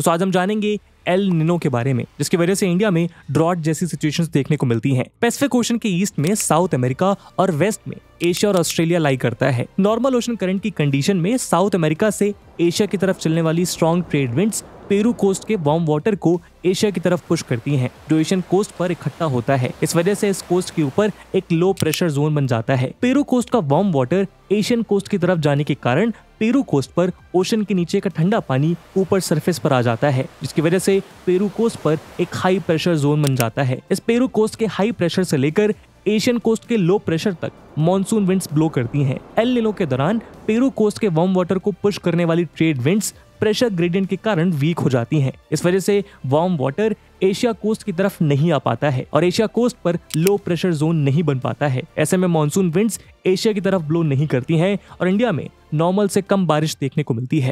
तो आज हम जानेंगे एल निनो के बारे में जिसकी वजह से इंडिया में ड्रॉट जैसी सिचुएशंस देखने को मिलती हैं। पैसिफिक ओशन के ईस्ट में साउथ अमेरिका और वेस्ट में एशिया और ऑस्ट्रेलिया लाई करता है नॉर्मल ओशन करंट की कंडीशन में साउथ अमेरिका से एशिया की तरफ चलने वाली strong trade winds Peru coast के वार्म वाटर को एशिया की तरफ पुश करती हैं जो एशियन कोस्ट पर इकट्ठा होता है इस वजह से इस कोस्ट के ऊपर एक लो प्रेशर जोन बन जाता है पेरू कोस्ट का वार्म वाटर एशियन कोस्ट की तरफ जाने के कारण पेरू कोस्ट पर ओशन के नीचे का ठंडा पानी ऊपर सरफेस पर आ जाता है जिसकी वजह से पेरू कोस्ट पर एक हाई प्रेशर जोन बन जाता है इस पेरू कोस्ट के हाई प्रेशर से लेकर एशियन कोस्ट के लो प्रेशर तक मानसून विंड्स ब्लो करती हैं एल निलो के दौरान पेरू कोस्ट के वार्म वाटर को पुश करने वाली ट्रेड विंड्स प्रेशर ग्रेडियंट के कारण वीक हो जाती हैं इस वजह से वार्म वाटर एशिया कोस्ट की तरफ नहीं आ पाता है और एशिया कोस्ट पर लो प्रेशर जोन नहीं बन पाता है ऐसे में मानसून विंड्स एशिया की तरफ ब्लो नहीं करती हैं और इंडिया में नॉर्मल से कम बारिश देखने को मिलती है